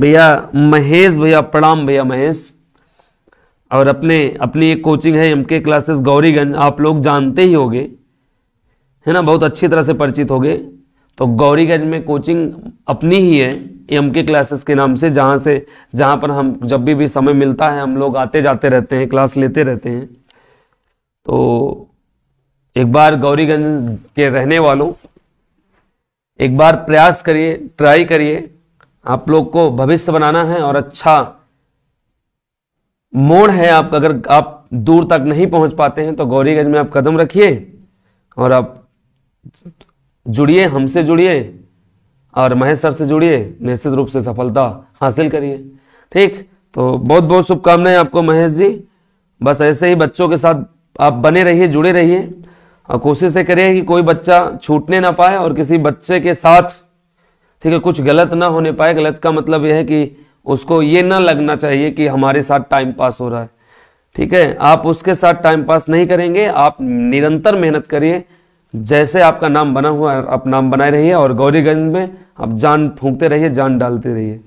भैया महेश भैया प्रणाम भैया महेश और अपने अपनी एक कोचिंग है एम के क्लासेस गौरीगंज आप लोग जानते ही होंगे है ना बहुत अच्छी तरह से परिचित होंगे तो गौरीगंज में कोचिंग अपनी ही है एम के क्लासेस के नाम से जहाँ से जहाँ पर हम जब भी भी समय मिलता है हम लोग आते जाते रहते हैं क्लास लेते रहते हैं तो एक बार गौरीगंज के रहने वालों एक बार प्रयास करिए ट्राई करिए आप लोग को भविष्य बनाना है और अच्छा मोड़ है आप अगर आप दूर तक नहीं पहुंच पाते हैं तो गौरीगंज में आप कदम रखिए और आप जुड़िए हमसे जुड़िए और महेश सर से जुड़िए निश्चित रूप से सफलता हासिल करिए ठीक तो बहुत बहुत शुभकामनाएं आपको महेश जी बस ऐसे ही बच्चों के साथ आप बने रहिए जुड़े रहिए और कोशिश करिए कि कोई बच्चा छूटने ना पाए और किसी बच्चे के साथ ठीक है कुछ गलत ना होने पाए गलत का मतलब यह है कि उसको ये ना लगना चाहिए कि हमारे साथ टाइम पास हो रहा है ठीक है आप उसके साथ टाइम पास नहीं करेंगे आप निरंतर मेहनत करिए जैसे आपका नाम बना हुआ है आप नाम बनाए रहिए और गौरीगंज में आप जान फूंकते रहिए जान डालते रहिए